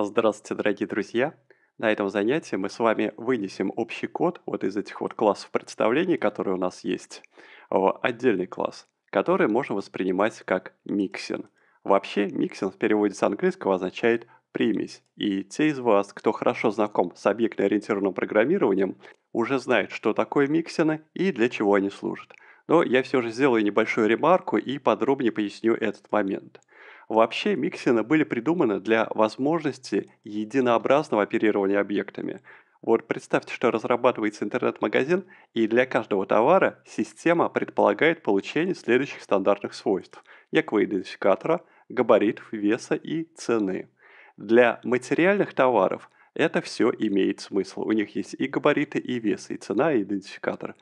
Здравствуйте, дорогие друзья! На этом занятии мы с вами вынесем общий код вот из этих вот классов представлений, которые у нас есть, в отдельный класс, который можно воспринимать как миксин. Вообще, миксин в переводе с английского означает «примесь», и те из вас, кто хорошо знаком с объектно-ориентированным программированием, уже знают, что такое миксины и для чего они служат. Но я все же сделаю небольшую ремарку и подробнее поясню этот момент – Вообще миксины были придуманы для возможности единообразного оперирования объектами. Вот представьте, что разрабатывается интернет-магазин, и для каждого товара система предполагает получение следующих стандартных свойств – якого идентификатора, габаритов, веса и цены. Для материальных товаров это все имеет смысл. У них есть и габариты, и вес, и цена, и идентификатор.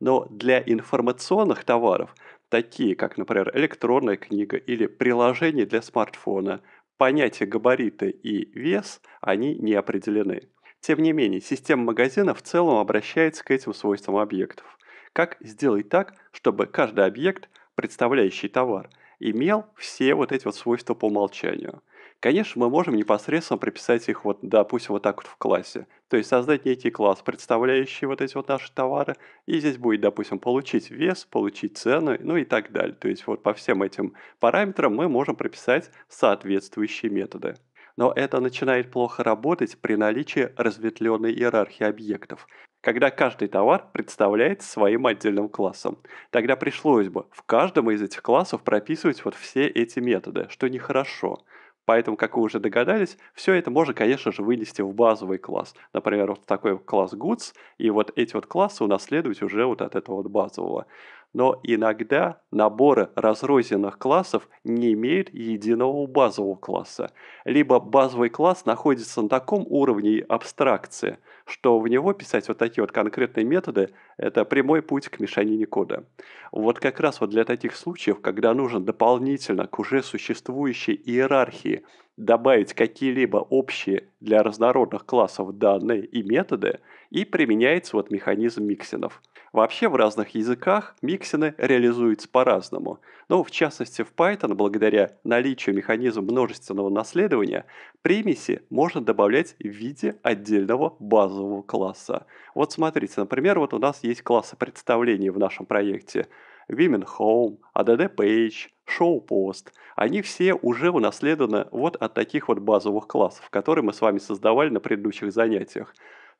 Но для информационных товаров такие как, например, электронная книга или приложение для смартфона, понятия габариты и вес, они не определены. Тем не менее, система магазина в целом обращается к этим свойствам объектов. Как сделать так, чтобы каждый объект, представляющий товар, имел все вот эти вот свойства по умолчанию – Конечно, мы можем непосредственно прописать их, вот, допустим, вот так вот в классе. То есть создать некий класс, представляющий вот эти вот наши товары, и здесь будет, допустим, получить вес, получить цену, ну и так далее. То есть вот по всем этим параметрам мы можем прописать соответствующие методы. Но это начинает плохо работать при наличии разветвленной иерархии объектов, когда каждый товар представляет своим отдельным классом. Тогда пришлось бы в каждом из этих классов прописывать вот все эти методы, что нехорошо. хорошо Поэтому, как вы уже догадались, все это можно, конечно же, вынести в базовый класс. Например, вот такой класс Goods, и вот эти вот классы унаследовать уже вот от этого вот базового но иногда наборы разрозненных классов не имеют единого базового класса. Либо базовый класс находится на таком уровне абстракции, что в него писать вот такие вот конкретные методы – это прямой путь к мешанине кода. Вот как раз вот для таких случаев, когда нужно дополнительно к уже существующей иерархии добавить какие-либо общие для разнородных классов данные и методы, и применяется вот механизм миксинов – Вообще в разных языках миксины реализуются по-разному. Но в частности в Python, благодаря наличию механизма множественного наследования, примеси можно добавлять в виде отдельного базового класса. Вот смотрите, например, вот у нас есть классы представлений в нашем проекте. Women Home, ADD Page, show post. Они все уже унаследованы вот от таких вот базовых классов, которые мы с вами создавали на предыдущих занятиях.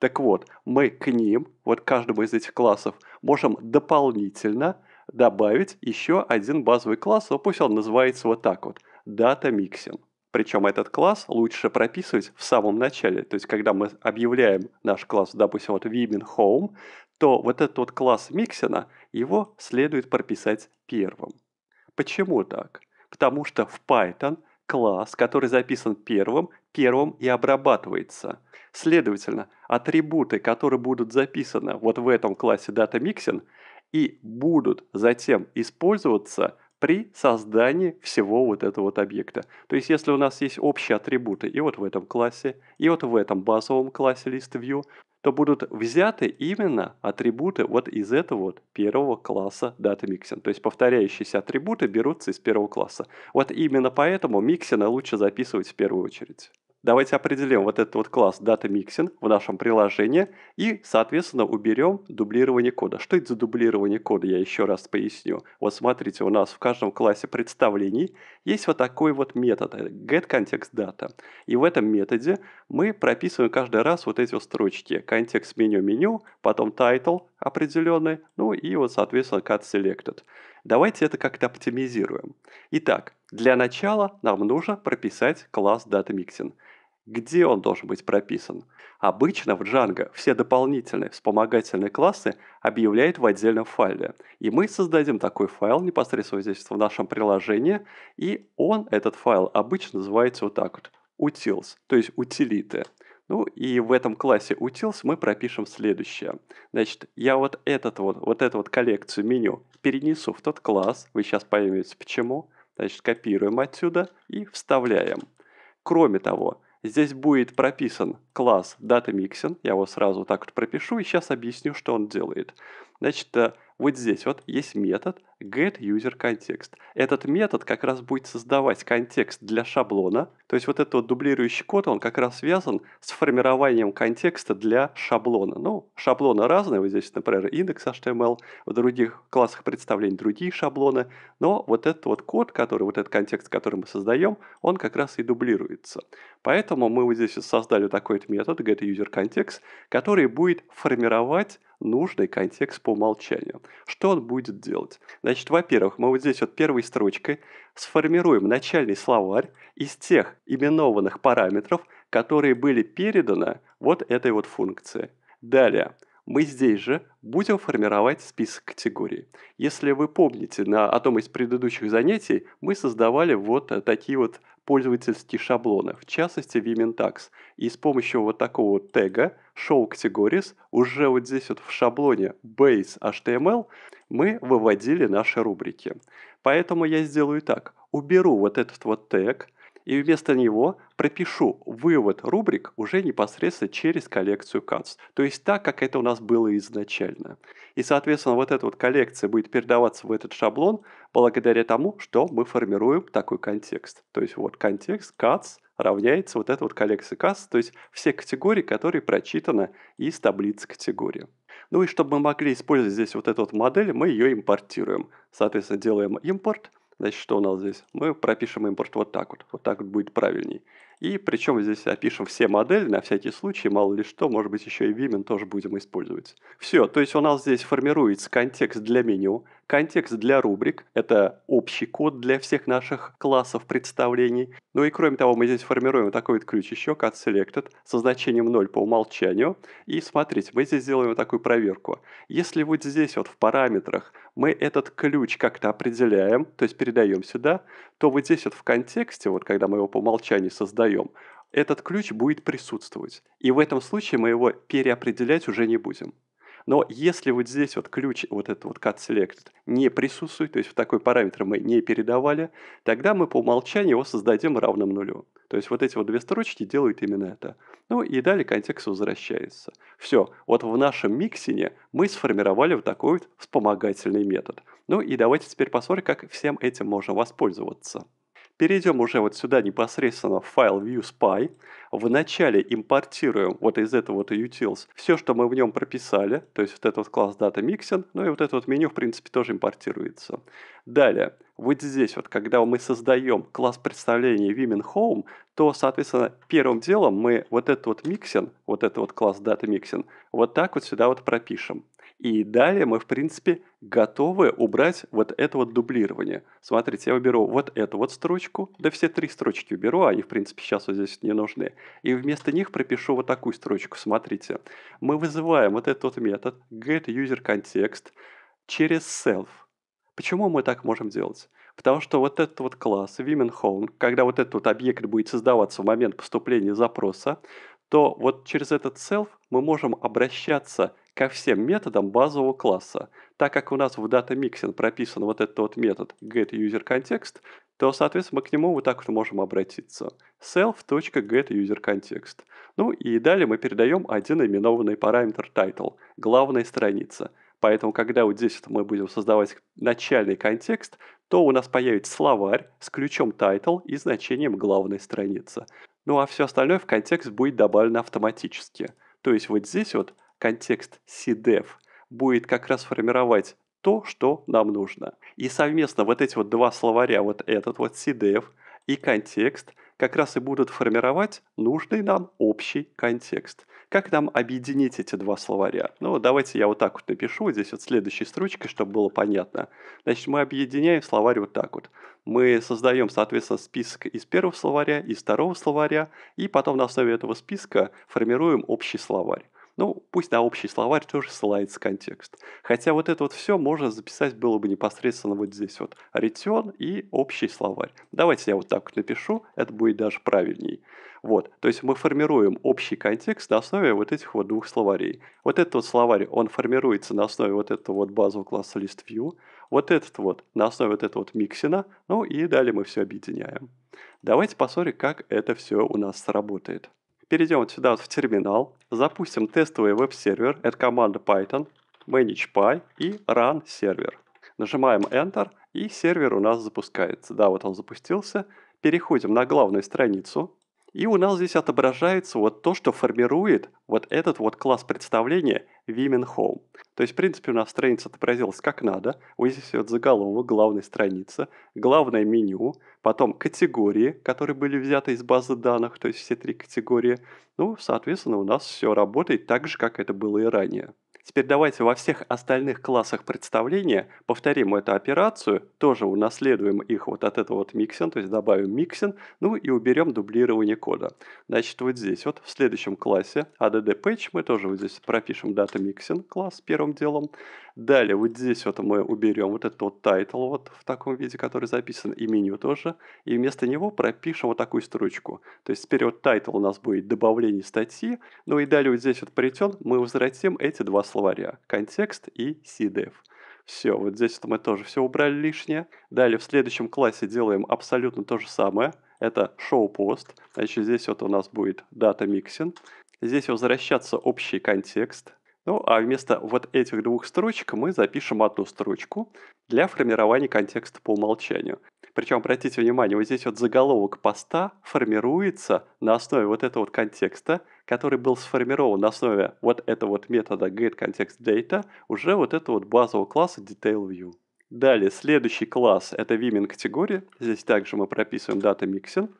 Так вот, мы к ним, вот каждому из этих классов, можем дополнительно добавить еще один базовый класс, но пусть он называется вот так вот, Data Mixing. Причем этот класс лучше прописывать в самом начале. То есть, когда мы объявляем наш класс, допустим, вот Women Home, то вот этот вот класс Миксина, его следует прописать первым. Почему так? Потому что в Python – класс, который записан первым, первым и обрабатывается. Следовательно, атрибуты, которые будут записаны вот в этом классе DataMixin и будут затем использоваться при создании всего вот этого вот объекта. То есть, если у нас есть общие атрибуты и вот в этом классе, и вот в этом базовом классе ListView, то будут взяты именно атрибуты вот из этого вот первого класса дата миксин. То есть повторяющиеся атрибуты берутся из первого класса. Вот именно поэтому миксина лучше записывать в первую очередь. Давайте определим вот этот вот класс DataMixing в нашем приложении и, соответственно, уберем дублирование кода. Что это за дублирование кода, я еще раз поясню. Вот смотрите, у нас в каждом классе представлений есть вот такой вот метод э, getContextData. И в этом методе мы прописываем каждый раз вот эти вот строчки. Контекст меню меню, потом title, определенные, ну и вот, соответственно, cut selected. Давайте это как-то оптимизируем. Итак, для начала нам нужно прописать класс DataMixing. Где он должен быть прописан? Обычно в Django все дополнительные вспомогательные классы объявляют в отдельном файле. И мы создадим такой файл непосредственно здесь в нашем приложении. И он, этот файл, обычно называется вот так вот – utils, то есть утилиты – ну и в этом классе утилс мы пропишем следующее. Значит, я вот, этот вот, вот эту вот коллекцию меню перенесу в тот класс. Вы сейчас поймете почему. Значит, копируем отсюда и вставляем. Кроме того, здесь будет прописан класс DataMixin. Я его сразу так вот пропишу и сейчас объясню, что он делает. Значит, э, вот здесь вот есть метод getUserContext. Этот метод как раз будет создавать контекст для шаблона, то есть вот этот вот дублирующий код, он как раз связан с формированием контекста для шаблона. Ну, шаблоны разные, вот здесь, например, индекс HTML, в других классах представлений другие шаблоны, но вот этот вот код, который, вот этот контекст, который мы создаем, он как раз и дублируется. Поэтому мы вот здесь создали такой вот метод getUserContext, который будет формировать нужный контекст по умолчанию. Что он будет делать? Значит, во-первых, мы вот здесь вот первой строчкой сформируем начальный словарь из тех именованных параметров, которые были переданы вот этой вот функции. Далее, мы здесь же будем формировать список категорий. Если вы помните, на одном из предыдущих занятий мы создавали вот э, такие вот пользовательских шаблонов, в частности Vimentax. И с помощью вот такого тега show categories уже вот здесь вот в шаблоне base HTML мы выводили наши рубрики. Поэтому я сделаю так. Уберу вот этот вот тег, и вместо него пропишу вывод рубрик уже непосредственно через коллекцию CATS, то есть так, как это у нас было изначально. И, соответственно, вот эта вот коллекция будет передаваться в этот шаблон благодаря тому, что мы формируем такой контекст. То есть вот контекст CATS равняется вот этой вот коллекции CATS, то есть все категории, которые прочитаны из таблицы категории. Ну и чтобы мы могли использовать здесь вот эту вот модель, мы ее импортируем. Соответственно, делаем импорт – Значит, что у нас здесь? Мы пропишем импорт вот так вот. Вот так вот будет правильней. И причем здесь опишем все модели на всякий случай, мало ли что, может быть, еще и Vimeo тоже будем использовать. Все, то есть у нас здесь формируется контекст для меню, контекст для рубрик, это общий код для всех наших классов представлений. Ну и кроме того, мы здесь формируем такой вот ключ еще, cut selected, со значением 0 по умолчанию. И смотрите, мы здесь делаем такую проверку. Если вот здесь вот в параметрах мы этот ключ как-то определяем, то есть передаем сюда, то вот здесь вот в контексте, вот когда мы его по умолчанию создаем, этот ключ будет присутствовать. И в этом случае мы его переопределять уже не будем. Но если вот здесь вот ключ, вот этот вот cut select не присутствует, то есть в такой параметр мы не передавали, тогда мы по умолчанию его создадим равным нулю. То есть вот эти вот две строчки делают именно это. Ну и далее контекст возвращается. Все, вот в нашем миксине мы сформировали вот такой вот вспомогательный метод. Ну и давайте теперь посмотрим, как всем этим можно воспользоваться перейдем уже вот сюда непосредственно в файл view.spy. Вначале импортируем вот из этого вот utils все, что мы в нем прописали, то есть вот этот вот класс data mixing, ну и вот это вот меню, в принципе, тоже импортируется. Далее, вот здесь вот, когда мы создаем класс представления Women Home, то, соответственно, первым делом мы вот этот вот миксин, вот этот вот класс data mixing, вот так вот сюда вот пропишем. И далее мы, в принципе, готовы убрать вот это вот дублирование. Смотрите, я уберу вот эту вот строчку, да все три строчки уберу, а они, в принципе, сейчас вот здесь не нужны. И вместо них пропишу вот такую строчку, смотрите. Мы вызываем вот этот вот метод getUserContext через self. Почему мы так можем делать? Потому что вот этот вот класс, womenHome, когда вот этот вот объект будет создаваться в момент поступления запроса, то вот через этот self мы можем обращаться ко всем методам базового класса. Так как у нас в DataMixin прописан вот этот вот метод getUserContext, то, соответственно, мы к нему вот так вот можем обратиться. self.getUserContext. Ну и далее мы передаем один именованный параметр title, главная страница. Поэтому, когда вот здесь мы будем создавать начальный контекст, то у нас появится словарь с ключом title и значением главной страницы. Ну а все остальное в контекст будет добавлено автоматически. То есть вот здесь вот контекст CDEF будет как раз формировать то, что нам нужно. И совместно вот эти вот два словаря, вот этот вот CDF и контекст, как раз и будут формировать нужный нам общий контекст. Как нам объединить эти два словаря? Ну, давайте я вот так вот напишу, здесь вот следующей строчкой, чтобы было понятно. Значит, мы объединяем словарь вот так вот. Мы создаем, соответственно, список из первого словаря, из второго словаря, и потом на основе этого списка формируем общий словарь. Ну, пусть на общий словарь тоже ссылается контекст. Хотя вот это вот все можно записать было бы непосредственно вот здесь вот. Return и общий словарь. Давайте я вот так вот напишу, это будет даже правильней. Вот, то есть мы формируем общий контекст на основе вот этих вот двух словарей. Вот этот вот словарь, он формируется на основе вот этого вот базового класса ListView, вот этот вот на основе вот этого вот миксина, ну и далее мы все объединяем. Давайте посмотрим, как это все у нас сработает. Перейдем сюда вот в терминал, запустим тестовый веб-сервер, это команда Python, manage.py и run сервер. Нажимаем Enter, и сервер у нас запускается. Да, вот он запустился. Переходим на главную страницу, и у нас здесь отображается вот то, что формирует вот этот вот класс представления Women Home. То есть, в принципе, у нас страница отобразилась как надо. Вот здесь вот заголовок, главная страница, главное меню, потом категории, которые были взяты из базы данных, то есть все три категории. Ну, соответственно, у нас все работает так же, как это было и ранее. Теперь давайте во всех остальных классах представления повторим эту операцию, тоже унаследуем их вот от этого вот миксин, то есть добавим миксин, ну и уберем дублирование кода. Значит, вот здесь вот в следующем классе add_page мы тоже вот здесь пропишем DataMixin класс первым делом. Далее вот здесь вот мы уберем вот этот вот title вот в таком виде, который записан, и меню тоже. И вместо него пропишем вот такую строчку. То есть теперь вот title у нас будет добавление статьи, ну и далее вот здесь вот притен мы возвратим эти два словаря. Контекст и CDF. Все, вот здесь вот мы тоже все убрали лишнее. Далее в следующем классе делаем абсолютно то же самое. Это шоу-пост. Значит, здесь вот у нас будет data миксинг. Здесь возвращаться общий контекст. Ну, а вместо вот этих двух строчек мы запишем одну строчку для формирования контекста по умолчанию. Причем, обратите внимание, вот здесь вот заголовок поста формируется на основе вот этого вот контекста, который был сформирован на основе вот этого вот метода getContextData, уже вот этого вот базового класса DetailView. Далее, следующий класс — это Women категории. Здесь также мы прописываем дата миксинг.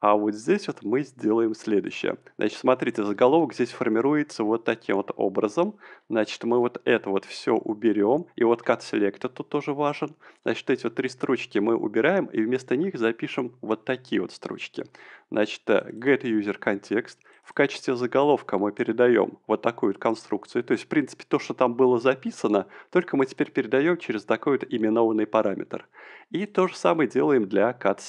А вот здесь вот мы сделаем следующее. Значит, смотрите, заголовок здесь формируется вот таким вот образом. Значит, мы вот это вот все уберем. И вот cut selector тут тоже важен. Значит, эти вот три строчки мы убираем и вместо них запишем вот такие вот строчки. Значит, э, get user context в качестве заголовка мы передаем вот такую вот конструкцию. То есть, в принципе, то, что там было записано, только мы теперь передаем через такой вот именованный параметр. И то же самое делаем для cat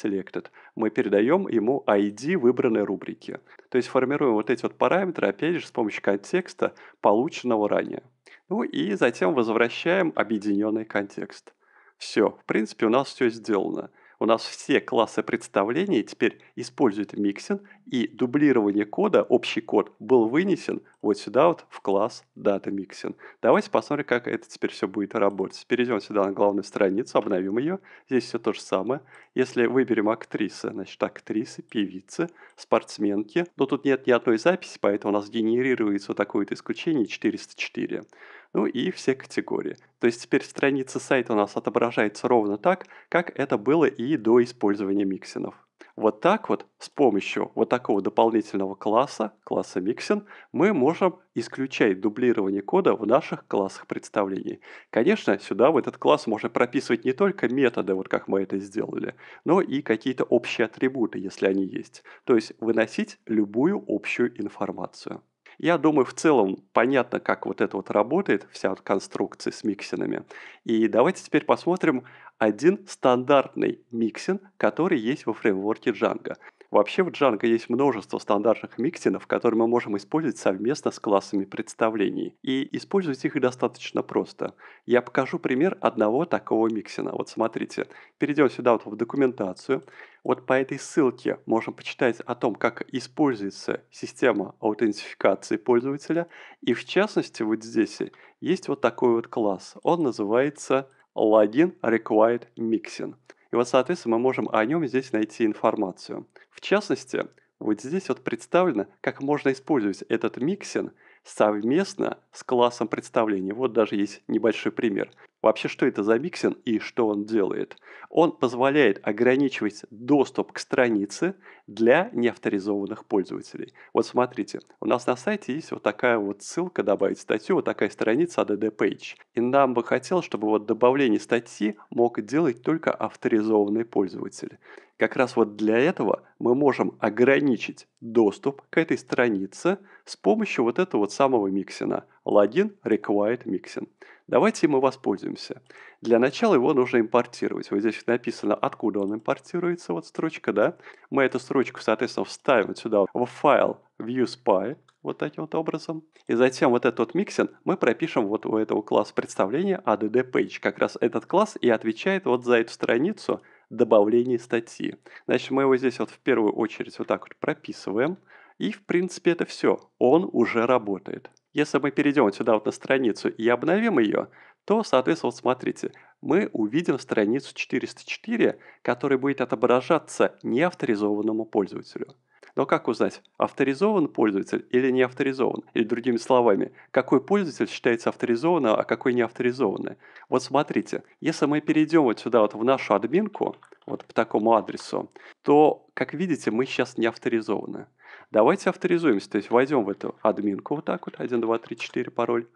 Мы передаем ему ID выбранной рубрики. То есть формируем вот эти вот параметры, опять же, с помощью контекста, полученного ранее. Ну и затем возвращаем объединенный контекст. Все, в принципе, у нас все сделано. У нас все классы представления теперь используют миксин, и дублирование кода, общий код, был вынесен вот сюда вот в класс Data Mixin. Давайте посмотрим, как это теперь все будет работать. Перейдем сюда на главную страницу, обновим ее. Здесь все то же самое. Если выберем актрисы, значит актрисы, певицы, спортсменки. Но тут нет ни одной записи, поэтому у нас генерируется вот такое вот исключение 404 ну и все категории. То есть теперь страница сайта у нас отображается ровно так, как это было и до использования миксинов. Вот так вот, с помощью вот такого дополнительного класса, класса Mixin, мы можем исключать дублирование кода в наших классах представлений. Конечно, сюда в этот класс можно прописывать не только методы, вот как мы это сделали, но и какие-то общие атрибуты, если они есть. То есть выносить любую общую информацию. Я думаю, в целом понятно, как вот это вот работает, вся вот конструкция с миксинами. И давайте теперь посмотрим один стандартный миксин, который есть во фреймворке Django. Вообще в Django есть множество стандартных миксинов, которые мы можем использовать совместно с классами представлений. И использовать их достаточно просто. Я покажу пример одного такого миксина. Вот смотрите, перейдем сюда вот в документацию. Вот по этой ссылке можем почитать о том, как используется система аутентификации пользователя. И в частности вот здесь есть вот такой вот класс. Он называется Login Required Mixin. И вот, соответственно, мы можем о нем здесь найти информацию. В частности, вот здесь вот представлено, как можно использовать этот миксин совместно с классом представления. Вот даже есть небольшой пример. Вообще, что это за миксинг и что он делает? Он позволяет ограничивать доступ к странице для неавторизованных пользователей. Вот смотрите, у нас на сайте есть вот такая вот ссылка «Добавить статью», вот такая страница ADD Page. И нам бы хотелось, чтобы вот добавление статьи мог делать только авторизованный пользователь. Как раз вот для этого мы можем ограничить доступ к этой странице с помощью вот этого вот самого миксина. Логин required mixin. Давайте мы воспользуемся. Для начала его нужно импортировать. Вот здесь написано, откуда он импортируется, вот строчка, да. Мы эту строчку, соответственно, вставим сюда в файл viewspy, вот таким вот образом. И затем вот этот вот миксин мы пропишем вот у этого класса представления AddPage. Как раз этот класс и отвечает вот за эту страницу добавления статьи. Значит, мы его здесь вот в первую очередь вот так вот прописываем. И, в принципе, это все. Он уже работает. Если мы перейдем сюда вот на страницу и обновим ее, то, соответственно, вот смотрите, мы увидим страницу 404, которая будет отображаться неавторизованному пользователю. Но как узнать, авторизован пользователь или не авторизован? Или другими словами, какой пользователь считается авторизованным, а какой не авторизованным? Вот смотрите, если мы перейдем вот сюда вот в нашу админку, вот по такому адресу, то, как видите, мы сейчас не авторизованы. Давайте авторизуемся, то есть войдем в эту админку вот так вот, 1, 2, 3, 4 пароль.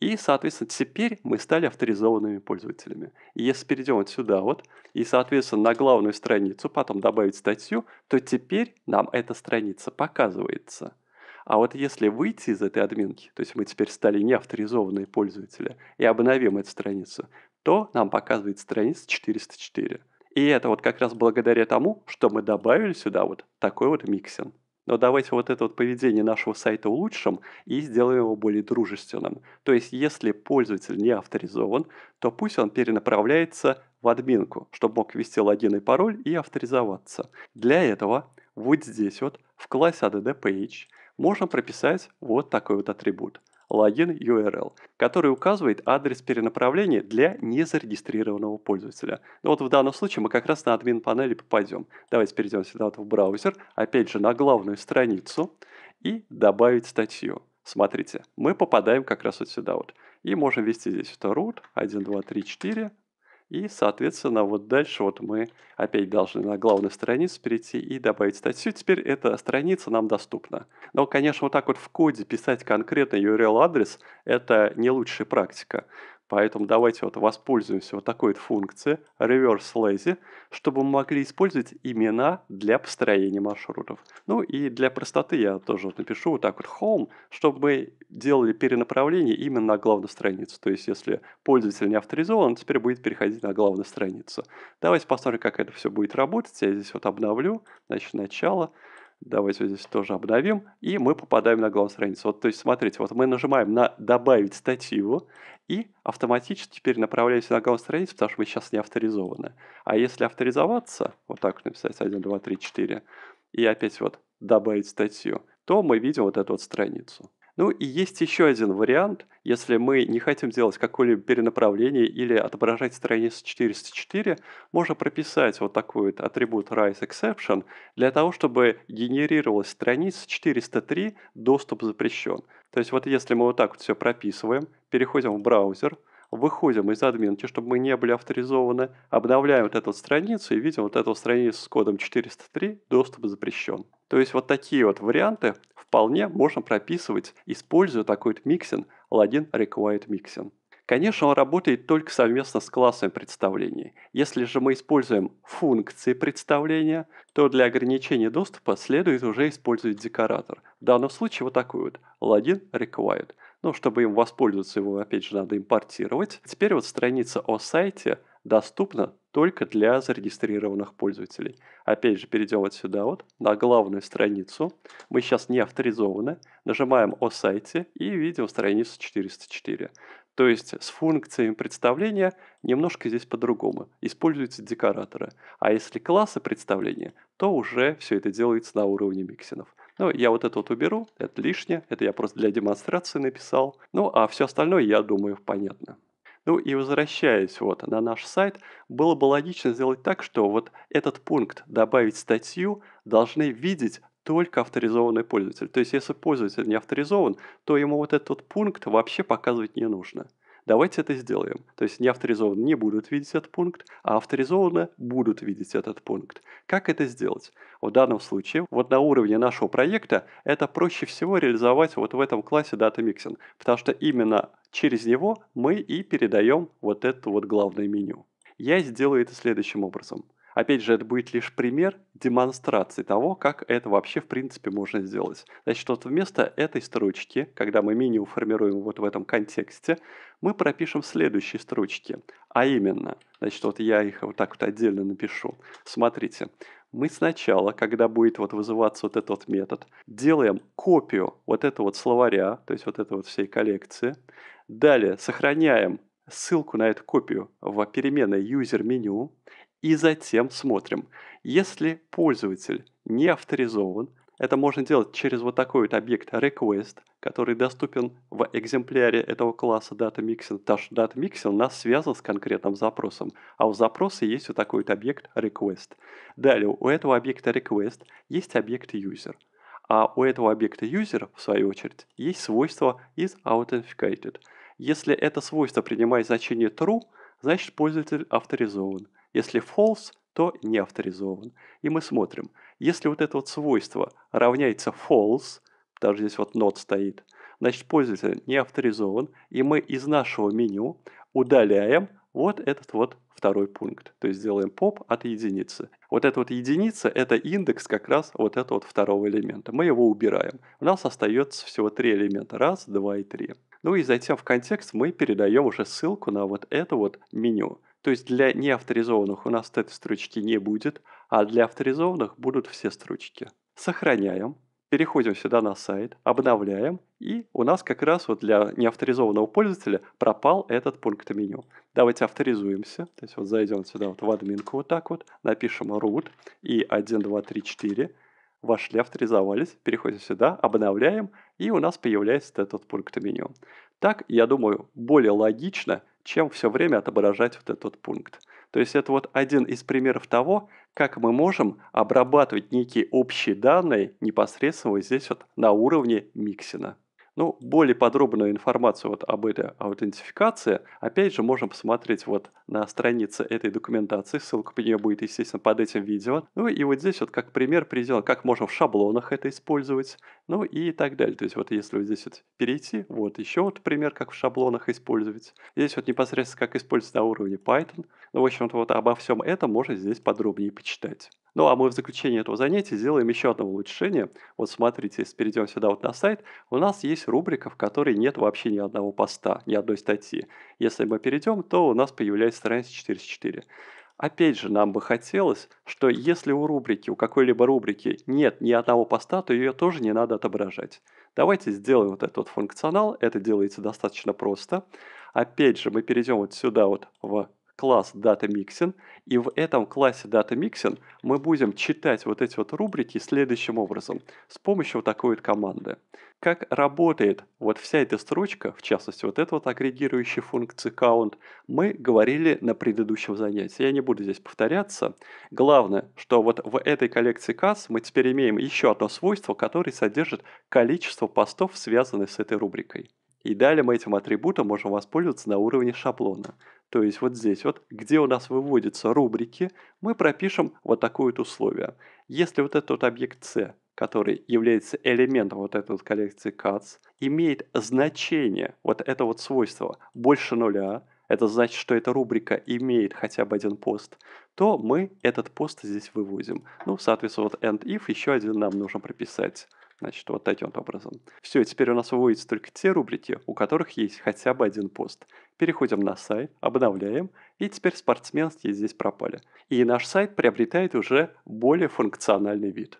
И, соответственно, теперь мы стали авторизованными пользователями. И если перейдем вот сюда вот, и, соответственно, на главную страницу потом добавить статью, то теперь нам эта страница показывается. А вот если выйти из этой админки, то есть мы теперь стали неавторизованные пользователи, и обновим эту страницу, то нам показывает страница 404. И это вот как раз благодаря тому, что мы добавили сюда вот такой вот миксинг но давайте вот это вот поведение нашего сайта улучшим и сделаем его более дружественным. То есть, если пользователь не авторизован, то пусть он перенаправляется в админку, чтобы мог ввести логин и пароль и авторизоваться. Для этого вот здесь вот в классе AddPage page можно прописать вот такой вот атрибут – логин URL, который указывает адрес перенаправления для незарегистрированного пользователя. Ну вот в данном случае мы как раз на админ панели попадем. Давайте перейдем сюда вот в браузер, опять же на главную страницу и добавить статью. Смотрите, мы попадаем как раз вот сюда вот. И можем ввести здесь вот root 1, 2, 3, 4, и, соответственно, вот дальше вот мы опять должны на главную страницу перейти и добавить статью. Теперь эта страница нам доступна. Но, конечно, вот так вот в коде писать конкретно URL-адрес – это не лучшая практика. Поэтому давайте вот воспользуемся вот такой вот функцией reverse lazy, чтобы мы могли использовать имена для построения маршрутов. Ну и для простоты я тоже вот напишу вот так вот home, чтобы мы делали перенаправление именно на главную страницу. То есть если пользователь не авторизован, он теперь будет переходить на главную страницу. Давайте посмотрим, как это все будет работать. Я здесь вот обновлю, значит, начало. Давайте здесь тоже обновим, и мы попадаем на главную страницу. Вот, то есть, смотрите, вот мы нажимаем на «Добавить статью», и автоматически теперь направляемся на главную страницу, потому что мы сейчас не авторизованы. А если авторизоваться, вот так написать 1, 2, 3, 4, и опять вот «Добавить статью», то мы видим вот эту вот страницу. Ну и есть еще один вариант, если мы не хотим делать какое-либо перенаправление или отображать страницу 404, можно прописать вот такой вот атрибут Rise для того, чтобы генерировалась страница 403 «Доступ запрещен». То есть вот если мы вот так вот все прописываем, переходим в браузер, выходим из админки, чтобы мы не были авторизованы, обновляем вот эту страницу и видим вот эту страницу с кодом 403 «Доступ запрещен». То есть вот такие вот варианты вполне можно прописывать, используя такой миксинг ладин Required Mixin. Конечно, он работает только совместно с классами представлений. Если же мы используем функции представления, то для ограничения доступа следует уже использовать декоратор. В данном случае вот такой вот ладин Required. Но чтобы им воспользоваться, его опять же надо импортировать. Теперь вот страница о сайте – доступно только для зарегистрированных пользователей. Опять же, перейдем вот сюда вот, на главную страницу. Мы сейчас не авторизованы. Нажимаем «О сайте» и видим страницу 404. То есть с функциями представления немножко здесь по-другому. Используются декораторы. А если классы представления, то уже все это делается на уровне миксинов. Ну, я вот это вот уберу, это лишнее, это я просто для демонстрации написал. Ну, а все остальное, я думаю, понятно. Ну и возвращаясь вот на наш сайт, было бы логично сделать так, что вот этот пункт «добавить статью» должны видеть только авторизованный пользователь. То есть, если пользователь не авторизован, то ему вот этот пункт вообще показывать не нужно. Давайте это сделаем. То есть неавторизованные не будут видеть этот пункт, а авторизованные будут видеть этот пункт. Как это сделать? В данном случае, вот на уровне нашего проекта, это проще всего реализовать вот в этом классе Data Mixing, потому что именно через него мы и передаем вот это вот главное меню. Я сделаю это следующим образом. Опять же, это будет лишь пример демонстрации того, как это вообще в принципе можно сделать. Значит, вот вместо этой строчки, когда мы меню формируем вот в этом контексте, мы пропишем следующие строчки. А именно, значит, вот я их вот так вот отдельно напишу. Смотрите, мы сначала, когда будет вот вызываться вот этот вот метод, делаем копию вот этого вот словаря, то есть вот этой вот всей коллекции. Далее сохраняем ссылку на эту копию в переменной user меню и затем смотрим. Если пользователь не авторизован, это можно делать через вот такой вот объект request, который доступен в экземпляре этого класса DataMixin. Таш DataMixin у нас связан с конкретным запросом, а у запроса есть вот такой вот объект request. Далее у этого объекта request есть объект user. А у этого объекта user, в свою очередь, есть свойство isAuthenticated. Если это свойство принимает значение true, значит пользователь авторизован. Если false, то не авторизован. И мы смотрим, если вот это вот свойство равняется false, даже здесь вот not стоит, значит пользователь не авторизован, и мы из нашего меню удаляем вот этот вот второй пункт. То есть делаем pop от единицы. Вот эта вот единица – это индекс как раз вот этого вот второго элемента. Мы его убираем. У нас остается всего три элемента. Раз, два и три. Ну и затем в контекст мы передаем уже ссылку на вот это вот меню. То есть для неавторизованных у нас этой строчки не будет, а для авторизованных будут все строчки. Сохраняем, переходим сюда на сайт, обновляем, и у нас как раз вот для неавторизованного пользователя пропал этот пункт меню. Давайте авторизуемся, то есть вот зайдем сюда вот в админку вот так вот, напишем root и 1, 2, 3, 4, вошли, авторизовались, переходим сюда, обновляем, и у нас появляется этот пункт меню. Так, я думаю, более логично – чем все время отображать вот этот пункт. То есть это вот один из примеров того, как мы можем обрабатывать некие общие данные непосредственно вот здесь вот на уровне миксина. Ну, более подробную информацию вот об этой аутентификации, опять же, можно посмотреть вот на странице этой документации, ссылка по нее будет, естественно, под этим видео. Ну и вот здесь вот как пример приведен, как можно в шаблонах это использовать, ну и так далее. То есть вот если вот здесь вот перейти, вот еще вот пример, как в шаблонах использовать. Здесь вот непосредственно как использовать на уровне Python. Ну, в общем-то, вот обо всем этом можно здесь подробнее почитать. Ну а мы в заключение этого занятия сделаем еще одно улучшение. Вот смотрите, если перейдем сюда вот на сайт, у нас есть рубрика, в которой нет вообще ни одного поста, ни одной статьи. Если мы перейдем, то у нас появляется страница 44. Опять же, нам бы хотелось, что если у рубрики, у какой-либо рубрики нет ни одного поста, то ее тоже не надо отображать. Давайте сделаем вот этот вот функционал, это делается достаточно просто. Опять же, мы перейдем вот сюда вот в класс DataMixing, и в этом классе DataMixing мы будем читать вот эти вот рубрики следующим образом, с помощью вот такой вот команды. Как работает вот вся эта строчка, в частности вот эта вот агрегирующая функция count, мы говорили на предыдущем занятии, я не буду здесь повторяться. Главное, что вот в этой коллекции касс мы теперь имеем еще одно свойство, которое содержит количество постов, связанных с этой рубрикой. И далее мы этим атрибутом можем воспользоваться на уровне шаблона. То есть вот здесь вот, где у нас выводятся рубрики, мы пропишем вот такое вот условие. Если вот этот объект C, который является элементом вот этой вот коллекции CATS, имеет значение, вот это вот свойство, больше нуля, это значит, что эта рубрика имеет хотя бы один пост, то мы этот пост здесь выводим. Ну, соответственно, вот end if еще один нам нужно прописать. Значит, вот таким вот образом. Все, теперь у нас выводятся только те рубрики, у которых есть хотя бы один пост. Переходим на сайт, обновляем, и теперь спортсменские здесь пропали. И наш сайт приобретает уже более функциональный вид.